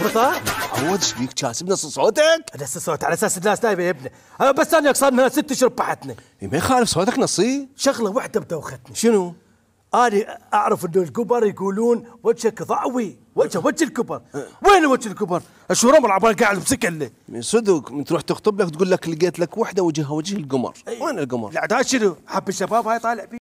ورطة تعودش بيك تشاسب نص صوتك نص صوت على اساس الناس نايمه يا ابني أنا أه، بس انا صار لنا ست اشهر بحتني إيه، ما يخالف صوتك نصي شغله واحده بدوختني شنو؟ اني اعرف انه الكبر يقولون وجهك ضعوي وجه وجه الكبر وين وجه الكبر؟ الشهور عمر عبال قاعد بسكله صدق من تروح تخطب لك تقول لك لقيت لك وحده وجهها وجه القمر وين القمر؟ لا شنو؟ حب الشباب هاي طالع بي.